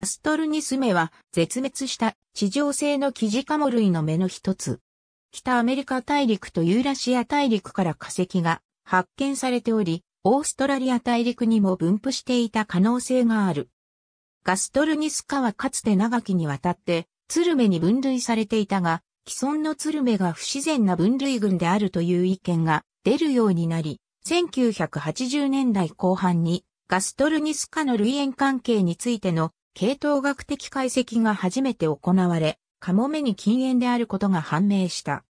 アストルニスメは絶滅した地上性のキジカモ類の目の一つ。北アメリカ大陸とユーラシア大陸から化石が発見されており、オーストラリア大陸にも分布していた可能性がある。ガストルニス科はかつて長きにわたってツルメに分類されていたが、既存のツルメが不自然な分類群であるという意見が出るようになり、1980年代後半にガストルニス科の類縁関係についての系統学的解析が初めて行われ、カモメに禁煙であることが判明した。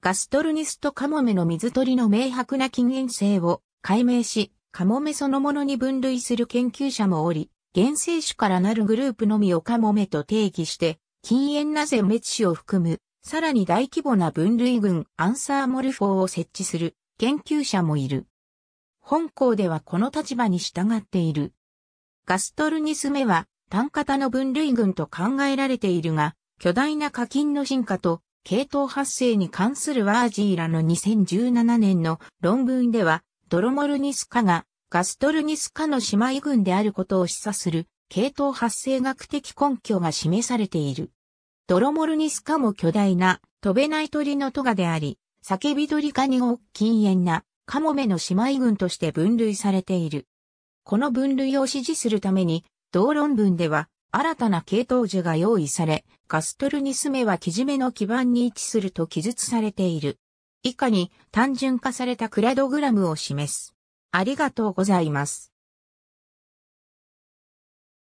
ガストルニスとカモメの水鳥の明白な禁煙性を解明し、カモメそのものに分類する研究者もおり、原生種からなるグループのみをカモメと定義して、禁煙なぜ滅死を含む、さらに大規模な分類群アンサーモルフォーを設置する研究者もいる。本校ではこの立場に従っている。ガストルニス目は単型の分類群と考えられているが、巨大な課金の進化と系統発生に関するワージーらの2017年の論文では、ドロモルニスカがガストルニスカの姉妹群であることを示唆する系統発生学的根拠が示されている。ドロモルニスカも巨大な飛べない鳥のトガであり、叫び鳥カにを禁煙なカモメの姉妹群として分類されている。この分類を支持するために同論文では、新たな系統樹が用意され、カストルニスメは生地目の基盤に位置すると記述されている。以下に単純化されたクラドグラムを示す。ありがとうございます。